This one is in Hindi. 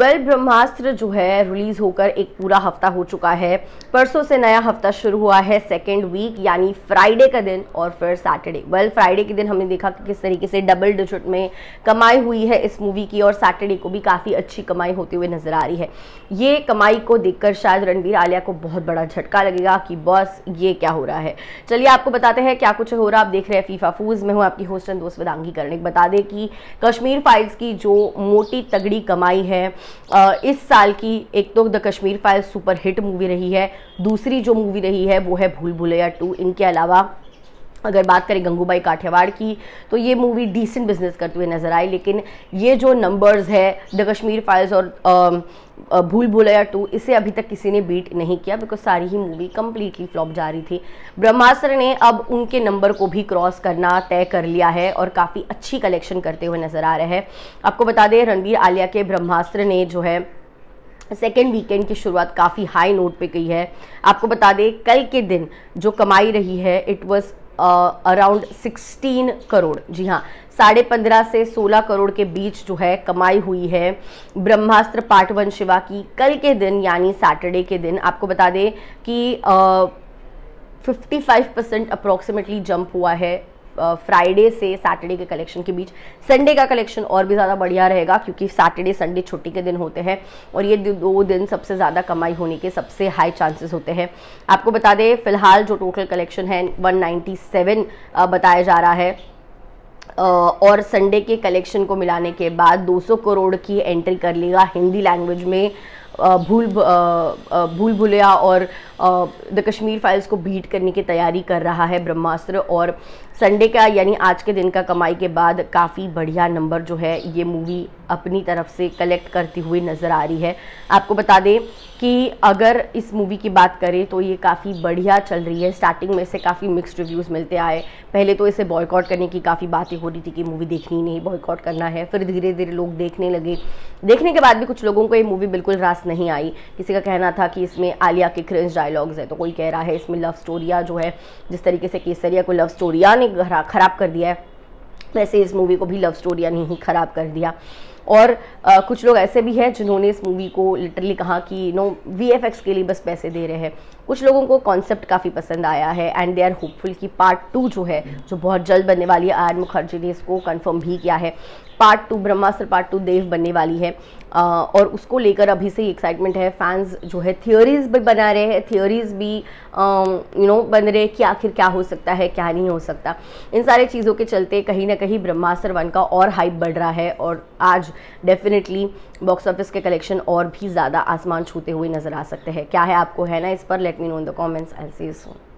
वेल ब्रह्मास्त्र जो है रिलीज़ होकर एक पूरा हफ्ता हो चुका है परसों से नया हफ्ता शुरू हुआ है सेकेंड वीक यानी फ्राइडे का दिन और फिर सैटरडे वेल फ्राइडे के दिन हमने देखा कि किस तरीके से डबल डिजिट में कमाई हुई है इस मूवी की और सैटरडे को भी काफ़ी अच्छी कमाई होती हुई नज़र आ रही है ये कमाई को देखकर शायद रणबीर आलिया को बहुत बड़ा झटका लगेगा कि बॉस ये क्या हो रहा है चलिए आपको बताते हैं क्या कुछ हो रहा आप देख रहे हैं फीफा फूज में हूँ आपकी होस्ट एंड दोस्त वदांगी करने बता दें कि कश्मीर फाइल्स की जो मोटी तगड़ी कमाई है इस साल की एक तो the Kashmir file super hit movie रही है दूसरी जो मूवी रही है वो है भूल भुलैया टू इनके अलावा अगर बात करें गंगूबाई काठियावाड़ की तो ये मूवी डिसेंट बिजनेस करते हुए नज़र आई लेकिन ये जो नंबर्स है द कश्मीर फाइल्स और आ, भूल भुलैया टू इसे अभी तक किसी ने बीट नहीं किया बिकॉज सारी ही मूवी कम्प्लीटली फ्लॉप जा रही थी ब्रह्मास्त्र ने अब उनके नंबर को भी क्रॉस करना तय कर लिया है और काफ़ी अच्छी कलेक्शन करते हुए नज़र आ रहे हैं आपको बता दें रणबीर आलिया के ब्रह्मास्त्र ने जो है सेकेंड वीकेंड की शुरुआत काफ़ी हाई नोट पे गई है आपको बता दें कल के दिन जो कमाई रही है it was around sixteen crore जी हाँ साढ़े पंद्रह से सोलह करोड़ के बीच जो है कमाई हुई है ब्रह्मास्त्र पाठवन शिवा की कल के दिन यानी सैटरडे के दिन आपको बता दें कि fifty five percent approximately jump हुआ है फ्राइडे से सैटरडे के कलेक्शन के बीच संडे का कलेक्शन और भी ज़्यादा बढ़िया रहेगा क्योंकि सैटरडे संडे छुट्टी के दिन होते हैं और ये दो दिन सबसे ज़्यादा कमाई होने के सबसे हाई चांसेस होते हैं आपको बता दें फिलहाल जो टोटल कलेक्शन है वन बताया जा रहा है और संडे के कलेक्शन को मिलाने के बाद 200 करोड़ की एंट्री कर लेगा हिंदी लैंग्वेज में भूल भूल भूलिया और द कश्मीर फाइल्स को बीट करने की तैयारी कर रहा है ब्रह्मास्त्र और संडे का यानी आज के दिन का कमाई के बाद काफ़ी बढ़िया नंबर जो है ये मूवी अपनी तरफ से कलेक्ट करती हुई नज़र आ रही है आपको बता दें कि अगर इस मूवी की बात करें तो ये काफ़ी बढ़िया चल रही है स्टार्टिंग में से काफ़ी मिक्स्ड रिव्यूज़ मिलते आए पहले तो इसे बॉयकॉट करने की काफ़ी बातें हो रही थी कि मूवी देखनी नहीं बॉयकॉट करना है फिर धीरे धीरे लोग देखने लगे देखने के बाद भी कुछ लोगों को ये मूवी बिल्कुल रास नहीं आई किसी का कहना था कि इसमें आलिया के क्रिंज डायलॉग्स है तो कोई कह रहा है इसमें लव स्टोरिया जो है जिस तरीके से केसरिया को लव स्टोरिया ने ख़राब कर दिया है वैसे इस मूवी को भी लव स्टोरिया ने ही ख़राब कर दिया और आ, कुछ लोग ऐसे भी हैं जिन्होंने इस मूवी को लिटरली कहा कि नो वी एफ एक्स के लिए बस पैसे दे रहे हैं कुछ लोगों को कॉन्सेप्ट काफ़ी पसंद आया है एंड दे आर होपफुल कि पार्ट टू जो है जो बहुत जल्द बनने वाली है आर मुखर्जी ने इसको कंफर्म भी किया है part two Brahmastra part two Dev बनने वाली है आ, और उसको लेकर अभी से ही एक्साइटमेंट है फैंस जो है थियोरीज भी बना रहे हैं थियोरीज भी यू नो बन रहे कि आखिर क्या हो सकता है क्या नहीं हो सकता इन सारे चीज़ों के चलते कहीं ना कहीं ब्रह्मास्त्र वन का और हाइप बढ़ रहा है और आज डेफिनेटली बॉक्स ऑफिस के कलेक्शन और भी ज़्यादा आसमान छूते हुए नज़र आ सकते हैं क्या है आपको है ना इस पर let me know in the comments एल सी सोन